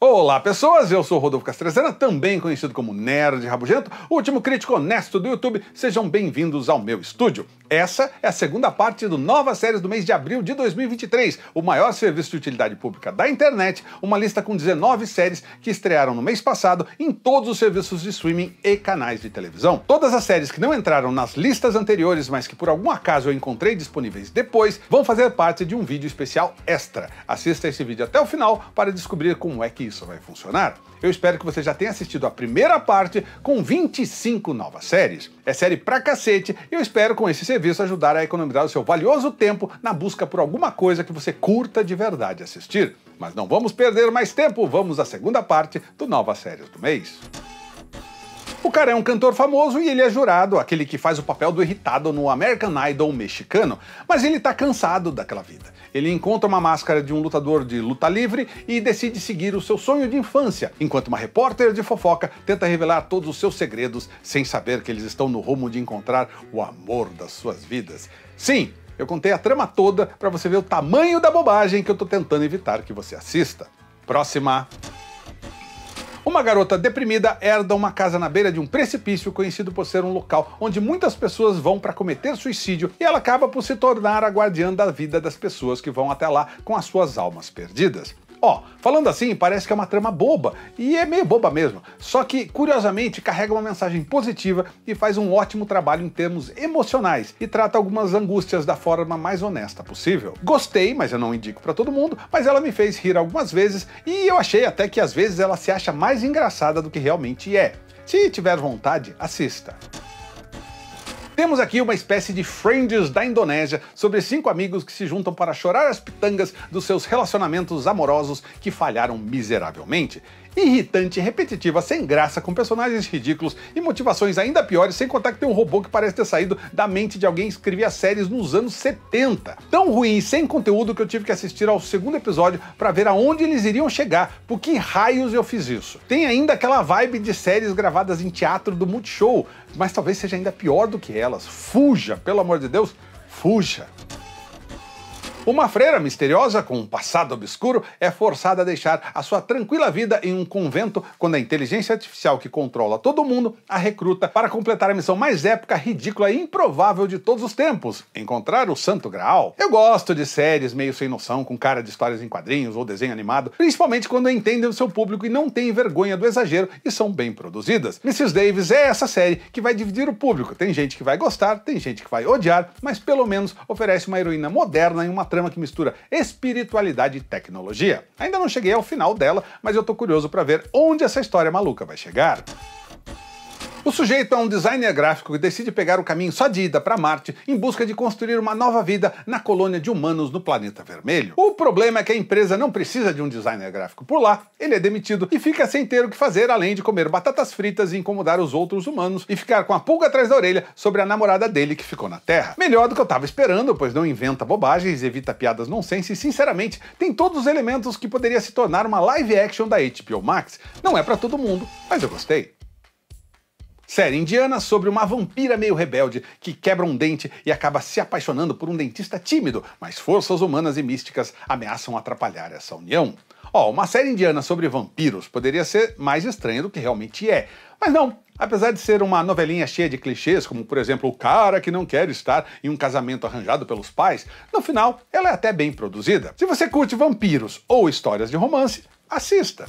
Olá, pessoas! Eu sou Rodolfo Castrezana, também conhecido como Nerd Rabugento, último crítico honesto do YouTube. Sejam bem-vindos ao meu estúdio. Essa é a segunda parte do Nova Séries do mês de abril de 2023, o maior serviço de utilidade pública da internet, uma lista com 19 séries que estrearam no mês passado em todos os serviços de streaming e canais de televisão. Todas as séries que não entraram nas listas anteriores, mas que por algum acaso eu encontrei disponíveis depois, vão fazer parte de um vídeo especial extra. Assista esse vídeo até o final para descobrir como é que isso vai funcionar? Eu espero que você já tenha assistido a primeira parte com 25 novas séries. É série pra cacete e eu espero com esse serviço ajudar a economizar o seu valioso tempo na busca por alguma coisa que você curta de verdade assistir. Mas não vamos perder mais tempo, vamos à segunda parte do Novas Séries do Mês. O cara é um cantor famoso e ele é jurado, aquele que faz o papel do irritado no American Idol mexicano, mas ele tá cansado daquela vida. Ele encontra uma máscara de um lutador de luta livre e decide seguir o seu sonho de infância, enquanto uma repórter de fofoca tenta revelar todos os seus segredos sem saber que eles estão no rumo de encontrar o amor das suas vidas. Sim, eu contei a trama toda para você ver o tamanho da bobagem que eu tô tentando evitar que você assista. Próxima uma garota deprimida herda uma casa na beira de um precipício conhecido por ser um local onde muitas pessoas vão para cometer suicídio e ela acaba por se tornar a guardiã da vida das pessoas que vão até lá com as suas almas perdidas. Ó, falando assim, parece que é uma trama boba, e é meio boba mesmo, só que, curiosamente, carrega uma mensagem positiva e faz um ótimo trabalho em termos emocionais e trata algumas angústias da forma mais honesta possível. Gostei, mas eu não indico para todo mundo, mas ela me fez rir algumas vezes e eu achei até que às vezes ela se acha mais engraçada do que realmente é. Se tiver vontade, assista. Temos aqui uma espécie de Friends da Indonésia sobre cinco amigos que se juntam para chorar as pitangas dos seus relacionamentos amorosos que falharam miseravelmente irritante, repetitiva, sem graça, com personagens ridículos e motivações ainda piores, sem contar que tem um robô que parece ter saído da mente de alguém que escrevia séries nos anos 70. Tão ruim e sem conteúdo que eu tive que assistir ao segundo episódio para ver aonde eles iriam chegar. Por que raios eu fiz isso? Tem ainda aquela vibe de séries gravadas em teatro do Multishow, mas talvez seja ainda pior do que ela delas. Fuja, pelo amor de Deus, fuja! Uma freira misteriosa com um passado obscuro é forçada a deixar a sua tranquila vida em um convento quando a inteligência artificial que controla todo mundo a recruta para completar a missão mais épica, ridícula e improvável de todos os tempos: encontrar o Santo Graal. Eu gosto de séries meio sem noção, com cara de histórias em quadrinhos ou desenho animado, principalmente quando entendem o seu público e não têm vergonha do exagero e são bem produzidas. Mrs. Davis é essa série que vai dividir o público. Tem gente que vai gostar, tem gente que vai odiar, mas pelo menos oferece uma heroína moderna e uma trama que mistura espiritualidade e tecnologia. Ainda não cheguei ao final dela, mas eu tô curioso para ver onde essa história maluca vai chegar. O sujeito é um designer gráfico que decide pegar o caminho só de ida para Marte em busca de construir uma nova vida na colônia de humanos no planeta vermelho. O problema é que a empresa não precisa de um designer gráfico por lá, ele é demitido e fica sem ter o que fazer além de comer batatas fritas e incomodar os outros humanos e ficar com a pulga atrás da orelha sobre a namorada dele que ficou na Terra. Melhor do que eu tava esperando, pois não inventa bobagens, evita piadas nonsense e, sinceramente, tem todos os elementos que poderia se tornar uma live action da HBO Max. Não é para todo mundo, mas eu gostei. Série indiana sobre uma vampira meio rebelde que quebra um dente e acaba se apaixonando por um dentista tímido, mas forças humanas e místicas ameaçam atrapalhar essa união. Ó, oh, uma série indiana sobre vampiros poderia ser mais estranha do que realmente é. Mas não, Apesar de ser uma novelinha cheia de clichês, como por exemplo o cara que não quer estar em um casamento arranjado pelos pais, no final ela é até bem produzida. Se você curte vampiros ou histórias de romance, assista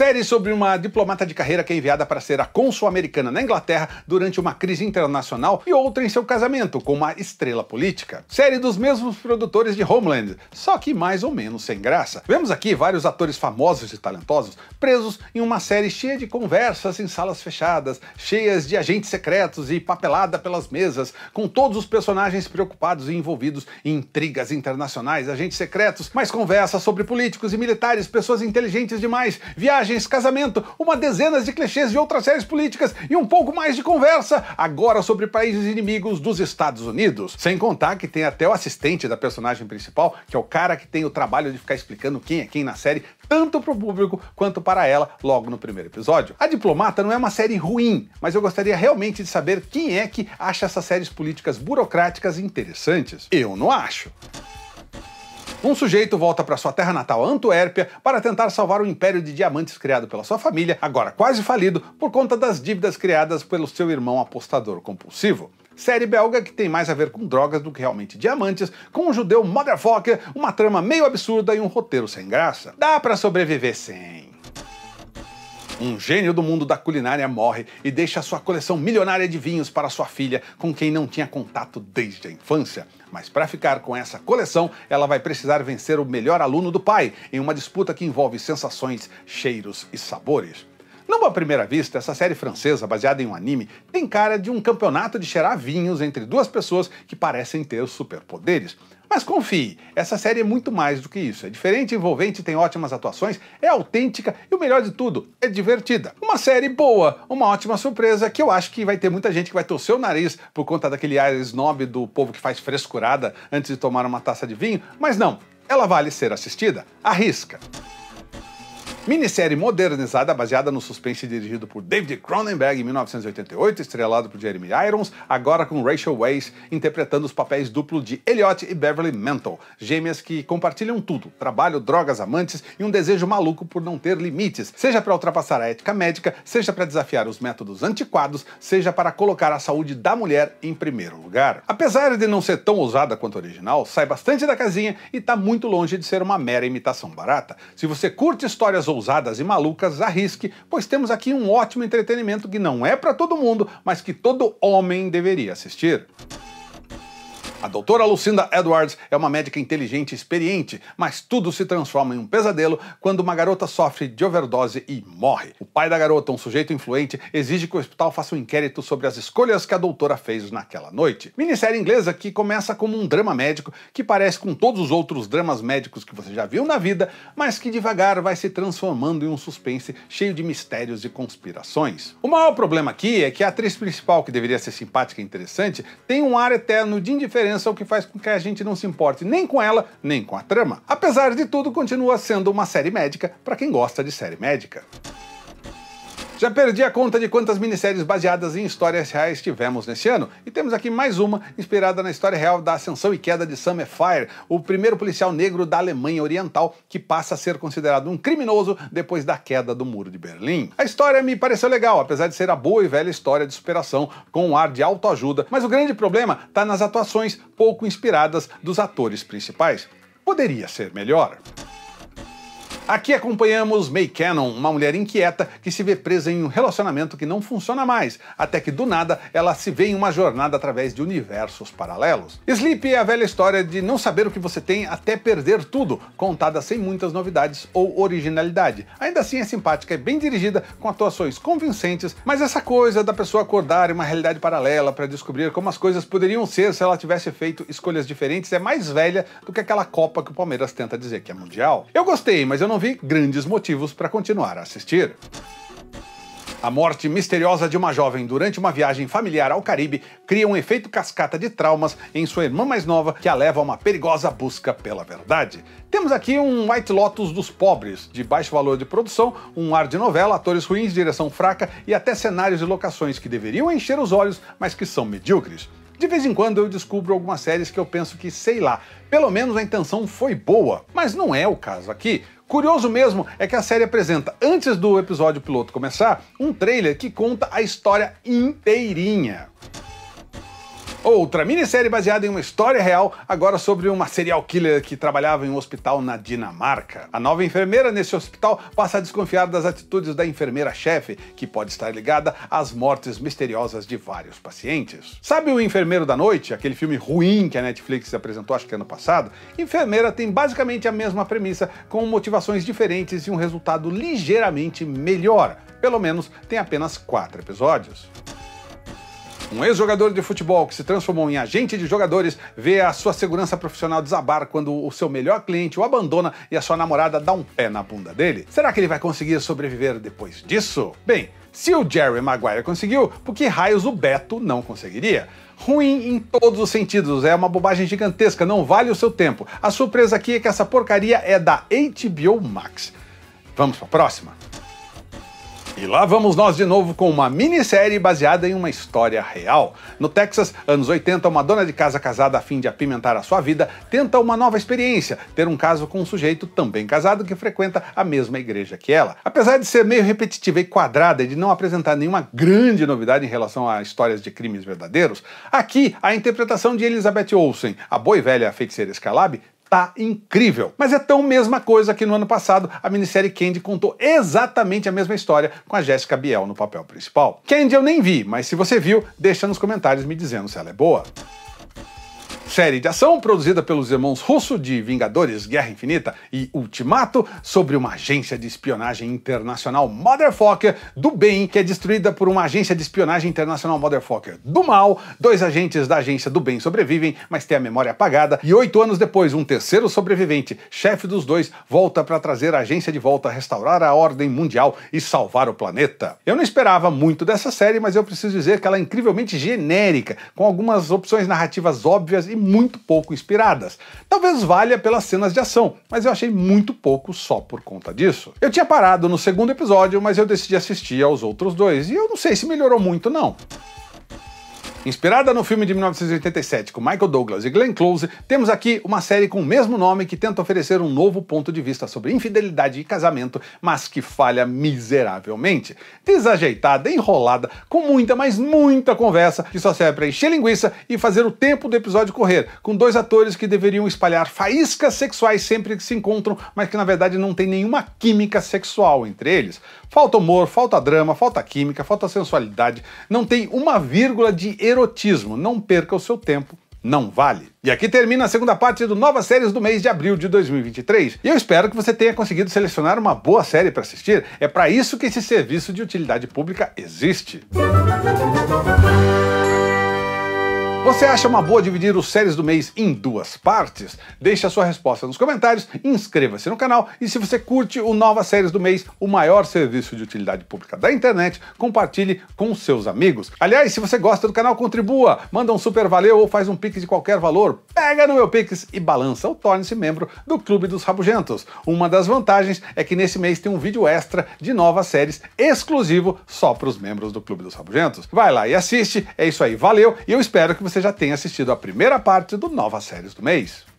série sobre uma diplomata de carreira que é enviada para ser a consul americana na Inglaterra durante uma crise internacional e outra em seu casamento com uma estrela política. Série dos mesmos produtores de Homeland, só que mais ou menos sem graça. Vemos aqui vários atores famosos e talentosos presos em uma série cheia de conversas em salas fechadas, cheias de agentes secretos e papelada pelas mesas, com todos os personagens preocupados e envolvidos em intrigas internacionais, agentes secretos, mais conversas sobre políticos e militares, pessoas inteligentes demais, viagens viagens, casamento, uma dezena de clichês de outras séries políticas e um pouco mais de conversa, agora sobre países inimigos dos Estados Unidos. Sem contar que tem até o assistente da personagem principal, que é o cara que tem o trabalho de ficar explicando quem é quem na série, tanto para o público quanto para ela, logo no primeiro episódio. A Diplomata não é uma série ruim, mas eu gostaria realmente de saber quem é que acha essas séries políticas burocráticas interessantes. Eu não acho. Um sujeito volta para sua terra natal, Antuérpia, para tentar salvar o império de diamantes criado pela sua família, agora quase falido por conta das dívidas criadas pelo seu irmão apostador compulsivo série belga que tem mais a ver com drogas do que realmente diamantes, com um judeu motherfucker, uma trama meio absurda e um roteiro sem graça. Dá para sobreviver sem. Um gênio do mundo da culinária morre e deixa sua coleção milionária de vinhos para sua filha, com quem não tinha contato desde a infância. Mas para ficar com essa coleção, ela vai precisar vencer o melhor aluno do pai em uma disputa que envolve sensações, cheiros e sabores. Não à primeira vista, essa série francesa, baseada em um anime, tem cara de um campeonato de cheirar vinhos entre duas pessoas que parecem ter superpoderes. Mas confie, essa série é muito mais do que isso. É diferente, envolvente, tem ótimas atuações, é autêntica e o melhor de tudo, é divertida. Uma série boa, uma ótima surpresa que eu acho que vai ter muita gente que vai torcer o nariz por conta daquele ar snob do povo que faz frescurada antes de tomar uma taça de vinho, mas não, ela vale ser assistida. Arrisca! Minissérie modernizada baseada no suspense dirigido por David Cronenberg em 1988, estrelado por Jeremy Irons, agora com Rachel Weisz interpretando os papéis duplo de Elliot e Beverly Mantle, gêmeas que compartilham tudo: trabalho, drogas, amantes e um desejo maluco por não ter limites, seja para ultrapassar a ética médica, seja para desafiar os métodos antiquados, seja para colocar a saúde da mulher em primeiro lugar. Apesar de não ser tão ousada quanto a original, sai bastante da casinha e está muito longe de ser uma mera imitação barata. Se você curte histórias ou ousadas e malucas, arrisque, pois temos aqui um ótimo entretenimento que não é para todo mundo, mas que todo homem deveria assistir. A doutora Lucinda Edwards é uma médica inteligente e experiente, mas tudo se transforma em um pesadelo quando uma garota sofre de overdose e morre. O pai da garota, um sujeito influente, exige que o hospital faça um inquérito sobre as escolhas que a doutora fez naquela noite. Minissérie inglesa que começa como um drama médico que parece com todos os outros dramas médicos que você já viu na vida, mas que devagar vai se transformando em um suspense cheio de mistérios e conspirações. O maior problema aqui é que a atriz principal, que deveria ser simpática e interessante, tem um ar eterno de indiferença diferença, o que faz com que a gente não se importe nem com ela, nem com a trama. Apesar de tudo, continua sendo uma série médica para quem gosta de série médica. Já perdi a conta de quantas minisséries baseadas em histórias reais tivemos nesse ano, e temos aqui mais uma inspirada na história real da ascensão e queda de Summer Fire, o primeiro policial negro da Alemanha Oriental que passa a ser considerado um criminoso depois da queda do Muro de Berlim. A história me pareceu legal, apesar de ser a boa e velha história de superação com um ar de autoajuda, mas o grande problema está nas atuações pouco inspiradas dos atores principais. Poderia ser melhor. Aqui acompanhamos May Cannon, uma mulher inquieta que se vê presa em um relacionamento que não funciona mais, até que do nada ela se vê em uma jornada através de universos paralelos. Sleep é a velha história de não saber o que você tem até perder tudo, contada sem muitas novidades ou originalidade. Ainda assim é simpática e é bem dirigida, com atuações convincentes, mas essa coisa da pessoa acordar em uma realidade paralela para descobrir como as coisas poderiam ser se ela tivesse feito escolhas diferentes é mais velha do que aquela Copa que o Palmeiras tenta dizer que é mundial. Eu gostei, mas eu não vi grandes motivos para continuar a assistir. A morte misteriosa de uma jovem durante uma viagem familiar ao Caribe cria um efeito cascata de traumas em sua irmã mais nova, que a leva a uma perigosa busca pela verdade. Temos aqui um White Lotus dos pobres, de baixo valor de produção, um ar de novela, atores ruins, direção fraca e até cenários e locações que deveriam encher os olhos, mas que são medíocres. De vez em quando eu descubro algumas séries que eu penso que, sei lá, pelo menos a intenção foi boa, mas não é o caso aqui. Curioso mesmo é que a série apresenta, antes do episódio piloto começar, um trailer que conta a história inteirinha. Outra minissérie baseada em uma história real, agora sobre uma serial killer que trabalhava em um hospital na Dinamarca. A nova enfermeira nesse hospital passa a desconfiar das atitudes da enfermeira-chefe, que pode estar ligada às mortes misteriosas de vários pacientes. Sabe o Enfermeiro da Noite, aquele filme ruim que a Netflix apresentou acho que ano passado? Enfermeira tem basicamente a mesma premissa, com motivações diferentes e um resultado ligeiramente melhor. Pelo menos tem apenas quatro episódios. Um ex-jogador de futebol que se transformou em agente de jogadores vê a sua segurança profissional desabar quando o seu melhor cliente o abandona e a sua namorada dá um pé na bunda dele. Será que ele vai conseguir sobreviver depois disso? Bem, se o Jerry Maguire conseguiu, por que raios o Beto não conseguiria? Ruim em todos os sentidos, é uma bobagem gigantesca, não vale o seu tempo. A surpresa aqui é que essa porcaria é da HBO Max. Vamos para a próxima? E lá vamos nós de novo com uma minissérie baseada em uma história real. No Texas, anos 80, uma dona de casa casada a fim de apimentar a sua vida tenta uma nova experiência, ter um caso com um sujeito também casado que frequenta a mesma igreja que ela. Apesar de ser meio repetitiva e quadrada e de não apresentar nenhuma grande novidade em relação a histórias de crimes verdadeiros, aqui a interpretação de Elizabeth Olsen, a boi velha feiticeira Scalab, tá incrível. Mas é tão mesma coisa que no ano passado a minissérie Candy contou exatamente a mesma história com a Jessica Biel no papel principal. Candy eu nem vi, mas se você viu, deixa nos comentários me dizendo se ela é boa série de ação produzida pelos irmãos Russo de Vingadores Guerra Infinita e Ultimato sobre uma agência de espionagem internacional Motherfucker do bem que é destruída por uma agência de espionagem internacional Motherfucker do mal. Dois agentes da agência do bem sobrevivem, mas têm a memória apagada e oito anos depois um terceiro sobrevivente, chefe dos dois, volta para trazer a agência de volta restaurar a ordem mundial e salvar o planeta. Eu não esperava muito dessa série, mas eu preciso dizer que ela é incrivelmente genérica, com algumas opções narrativas óbvias e muito pouco inspiradas. Talvez valha pelas cenas de ação, mas eu achei muito pouco só por conta disso. Eu tinha parado no segundo episódio, mas eu decidi assistir aos outros dois, e eu não sei se melhorou muito não. Inspirada no filme de 1987 com Michael Douglas e Glenn Close, temos aqui uma série com o mesmo nome que tenta oferecer um novo ponto de vista sobre infidelidade e casamento, mas que falha miseravelmente. Desajeitada, enrolada, com muita, mas muita conversa que só serve para encher linguiça e fazer o tempo do episódio correr, com dois atores que deveriam espalhar faíscas sexuais sempre que se encontram, mas que na verdade não tem nenhuma química sexual entre eles. Falta humor, falta drama, falta química, falta sensualidade, não tem uma vírgula de erotismo. Não perca o seu tempo não vale. E aqui termina a segunda parte do Novas Séries do mês de abril de 2023. E eu espero que você tenha conseguido selecionar uma boa série para assistir. É para isso que esse serviço de utilidade pública existe. Você acha uma boa dividir os séries do mês em duas partes? Deixe a sua resposta nos comentários, inscreva-se no canal e se você curte o Nova Séries do Mês, o maior serviço de utilidade pública da internet, compartilhe com seus amigos. Aliás, se você gosta do canal, contribua, manda um super valeu ou faz um pix de qualquer valor, pega no meu pix e balança ou torne-se membro do Clube dos Rabugentos. Uma das vantagens é que nesse mês tem um vídeo extra de novas séries exclusivo só para os membros do Clube dos Rabugentos. Vai lá e assiste, é isso aí, valeu e eu espero que você você já tenha assistido a primeira parte do Nova Séries do Mês.